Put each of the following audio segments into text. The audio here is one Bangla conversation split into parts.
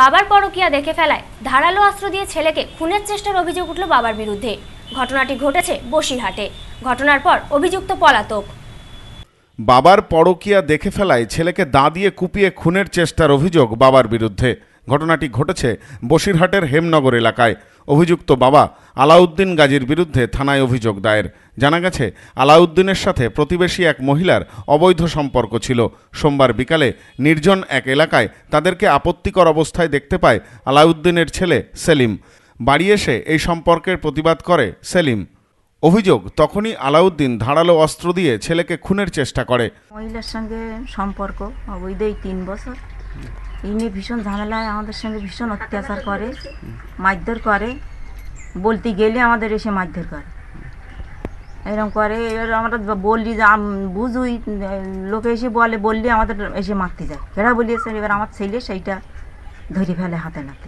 বাবার পরকিয়া দেখে ফেলায় ধারালো অস্ত্র দিয়ে ছেলেকে খুনের চেষ্টার অভিযোগ উঠল বাবার বিরুদ্ধে ঘটনাটি ঘটেছে বসিরহাটে ঘটনার পর অভিযুক্ত পলাতক বাবার পরকিয়া দেখে ফেলায় ছেলেকে দাঁ দিয়ে কুপিয়ে খুনের চেষ্টার অভিযোগ বাবার বিরুদ্ধে ঘটনাটি ঘটেছে বসিরহাটের হেমনগর এলাকায় অভিযুক্ত বাবা আলাউদ্দিন গাজীর বিরুদ্ধে থানায় অভিযোগ দায়ের জানা গেছে আলাউদ্দিনের সাথে প্রতিবেশী এক মহিলার অবৈধ সম্পর্ক ছিল সোমবার বিকালে নির্জন এক এলাকায় তাদেরকে আপত্তিকর অবস্থায় দেখতে পায় আলাউদ্দিনের ছেলে সেলিম বাড়ি এসে এই সম্পর্কের প্রতিবাদ করে সেলিম অভিযোগ তখনই আলাউদ্দিন ধারালো অস্ত্র দিয়ে ছেলেকে খুনের চেষ্টা করে মহিলার সঙ্গে সম্পর্ক অবৈধই তিন বছর এই নিয়ে ভীষণ ঝামেলায় আমাদের সঙ্গে ভীষণ অত্যাচার করে মারধর করে বলতে গেলে আমাদের এসে মারধর করে এরকম করে এবার আমরা বললি যে বুঝুই লোকে এসে বলে বললি আমাদের এসে মারতে যায় এরা বলিয়েছেন এবার আমার ছেলে সেইটা ধরে ফেলে হাতে নাতে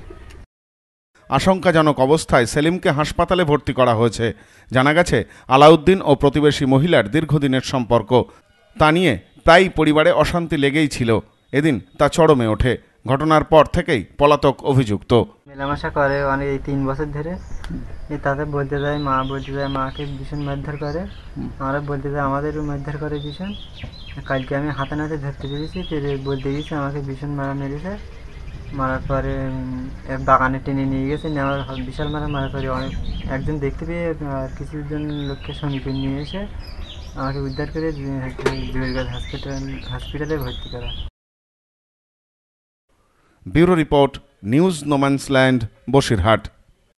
আশঙ্কাজনক অবস্থায় সেলিমকে হাসপাতালে ভর্তি করা হয়েছে জানা গেছে আলাউদ্দিন ও প্রতিবেশী মহিলার দীর্ঘদিনের সম্পর্ক তা নিয়ে প্রায়ই পরিবারে অশান্তি লেগেই ছিল এদিন তা চরমে ওঠে ঘটনার পর থেকেই পলাতক অভিযুক্ত মেলামেশা করে অনেক এই তিন বছর ধরে তাতে বলতে যায় মা বলতে যায় মাকে ভীষণ মারধর করে আমরা বলতে যায় আমাদেরও মারধর করে ভীষণ কালকে আমি হাতে নাতে ধরতে পেরেছি বলতে গেছি আমাকে ভীষণ মারা মেরেছে মারার পরে বাগানে টেনে নিয়ে গেছে নেওয়ার বিশাল মারা মারা করে অনেক একজন দেখতে পেয়ে কিছুজন লোককে শ্রমিকের নিয়ে এসে আমাকে উদ্ধার করে হাসপাতাল হসপিটালে ভর্তি করা bureau report news no man's land Basirhat